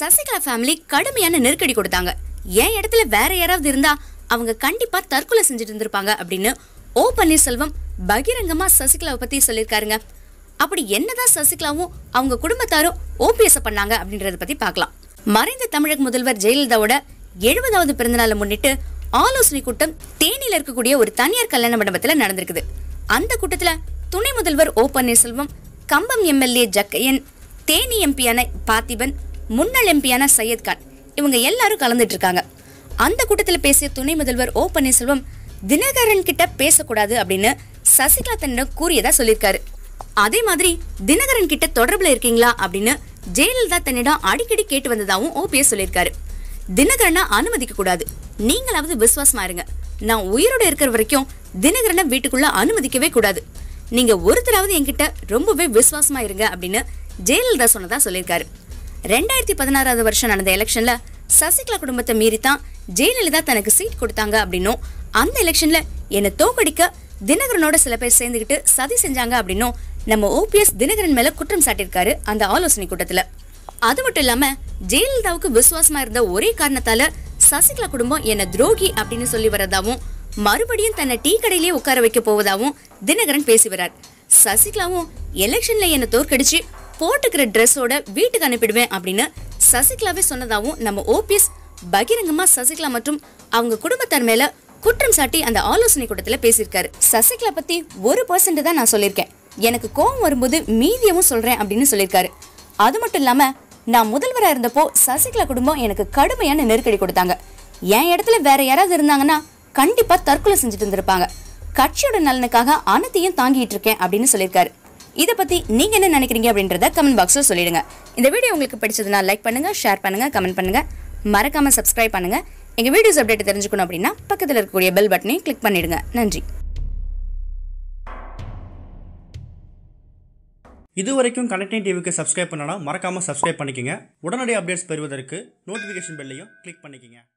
Sasikala family கடுமையான நெருக்கடி கொடுத்தாங்க என் இடத்துல வேற யாராவது இருந்தா அவங்க கண்டிப்பா தற்கொலை செஞ்சுட்டு இருந்திருப்பாங்க அப்படின்னு ஓ பன்னீர்செல்வம் பகிரங்கமா சசிகலாவை பத்தி சொல்லியிருக்காருங்க அப்படி என்னதான் சசிகலாவும் அவங்க குடும்பத்தாரும் ஓபிஎஸ் பண்ணாங்க அப்படின்றத பத்தி பார்க்கலாம் மறைந்த தமிழக முதல்வர் ஜெயலலிதாவோட எழுபதாவது பிறந்தநாளை முன்னிட்டு ஆலோசனை கூட்டம் தேனியில் இருக்கக்கூடிய ஒரு தனியார் கல்யாண மண்டபத்தில் நடந்திருக்குது அந்த கூட்டத்தில் துணை முதல்வர் ஓ பன்னீர்செல்வம் கம்பம் எம்எல்ஏ ஜக்கையன் தேனி எம்பியான பார்த்திபன் முன்னாள் எம்பியான சையத் கான் இவங்க எல்லாரும் கலந்துட்டு இருக்காங்க அந்த கூட்டத்தில் பேசிய துணை முதல்வர் ஓ பன்னீர்செல்வம் தினகரன் கிட்ட பேசக்கூடாது அப்படின்னு சசிகலா தன்னிடம் கூறியதா சொல்லியிருக்காரு அதே மாதிரி தினகரன் கிட்ட தொடர்புல இருக்கீங்களா அப்படின்னு ஜெயலலிதா தன்னிடம் அடிக்கடி கேட்டு வந்ததாகவும் ஓபிஎஸ் சொல்லியிருக்காரு தினகரனை அனுமதிக்க கூடாது நீங்களாவது விசுவாசமா இருங்க நான் உயிரோட இருக்கிற வரைக்கும் தினகரனை வீட்டுக்குள்ள அனுமதிக்கவே கூடாது நீங்க ஒருத்தராவது என்கிட்ட ரொம்பவே விசுவாசமா இருங்க அப்படின்னு ஜெயலலிதா சொன்னதா சொல்லியிருக்காரு ரெண்டாயிரத்தி பதினாறாவது வருஷம் நடந்த எலெக்ஷன்ல சசிகலா குடும்பத்தை மீறித்தான் ஜெயலலிதா தனக்கு சீட் கொடுத்தாங்க அப்படின்னும் அந்த எலெக்ஷன்ல என்னை தோக்கடிக்க தினகரனோட சில பேர் சேர்ந்துக்கிட்டு சதி செஞ்சாங்க அப்படின்னும் நம்ம ஓபிஎஸ் தினகரன் மேல குற்றம் சாட்டியிருக்காரு அந்த ஆலோசனை கூட்டத்துல அது மட்டும் இல்லாம ஜெயலலிதாவுக்கு விசுவாசமா இருந்த ஒரே காரணத்தால சசிகலா குடும்பம் என்ன துரோகி அப்படின்னு சொல்லி வரதாவும் மறுபடியும் தன்னை டீ கடையிலேயே உட்கார வைக்க போவதாவும் தினகரன் பேசி வரார் சசிகலாவும் எலெக்ஷன்ல என்ன தோற்கடிச்சு போட்டுக்கிற ட்ரெஸ்ஸோட வீட்டுக்கு அனுப்பிடுவேன் அப்படின்னு சசிகலாவே சொன்னதாகவும் நம்ம ஓபிஎஸ் பகிரங்கமா சசிகலா மற்றும் அவங்க குடும்பத்தார் மேல குற்றம் சாட்டி அந்த ஆலோசனை கூட்டத்துல பேசியிருக்காரு சசிகலா பத்தி ஒரு பர்சன்ட் தான் நான் சொல்லியிருக்கேன் எனக்கு கோவம் வரும்போது மீதியவும் சொல்றேன் அப்படின்னு சொல்லியிருக்காரு அது மட்டும் இல்லாம நான் முதல்வராக இருந்தப்போ சசிகலா குடும்பம் எனக்கு கடுமையான நெருக்கடி கொடுத்தாங்க என் இடத்துல வேற யாராவது இருந்தாங்கன்னா கண்டிப்பா தற்கொலை செஞ்சுட்டு இருந்திருப்பாங்க கட்சியோட நலனுக்காக அனைத்தையும் தாங்கிட்டு இருக்கேன் அப்படின்னு சொல்லியிருக்காரு இதை பற்றி நீங்கள் என்ன நினைக்கிறீங்க அப்படின்றத கமெண்ட் பாக்ஸில் சொல்லிடுங்க இந்த வீடியோ உங்களுக்கு பிடிச்சதுனா லைக் பண்ணுங்கள் ஷேர் பண்ணுங்கள் கமெண்ட் பண்ணுங்கள் மறக்காமல் சப்ஸ்கிரைப் பண்ணுங்கள் எங்கள் வீடியோஸ் அப்டேட் தெரிஞ்சுக்கணும் அப்படின்னா பக்கத்தில் இருக்கக்கூடிய பெல் பட்டனையும் கிளிக் பண்ணிவிடுங்க நன்றி இது வரைக்கும் கனெக்டிங் டிவிக்கு சப்ஸ்கிரைப் பண்ணனா மறக்காமல் சப்ஸ்கிரைப் பண்ணிக்கோங்க உடனடி அப்டேட்ஸ் பெறுவதற்கு நோட்டிஃபிகேஷன் பெல்லையும் கிளிக் பண்ணிக்கோங்க